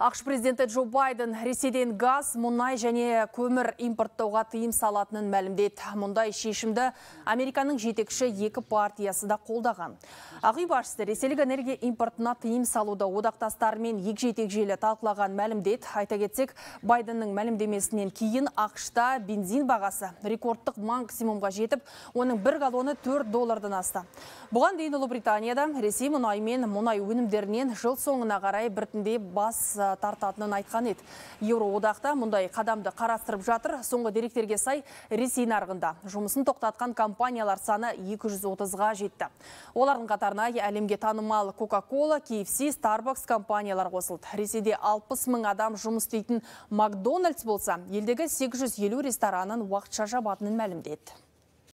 ақш президенті джо байден ресейден газ мұнай және көмір импорттауға тыйым салатынын мәлімдеді мұндай шешімді американың жетекші екі партиясы да қолдаған ақ үй басшысы ресейлік энергия импортына тыйым салуды одақтастарымен егжей тегжейлі талқылаған мәлімдеді айта кетсек байденнің мәлімдемесінен кейін ақшта бензин бағасы рекордтық максимумға жетіп оның бір галлоны төрт доллардан асты бұған дейін ұлыбританияда ресей мұнай мен мұнай өнімдерінен жыл соңына қарай біртіндеп бас тартатынын айтқан еді. Еуроодақта мұндай қадамды қарастырып жатыр. Соңғы деректерге сай Ресей нарығында жұмысын тоқтатқан компаниялар саны 230-ға жетті. Олардың қатарына әлемге танымал Coca-Cola, KFC, Starbucks компаниялар қосылды. Ресейде 60 мың адам жұмыс істейтін Макдональдс болса, елдегі 850 ресторанын уақытша жабатынын мәлімдеді.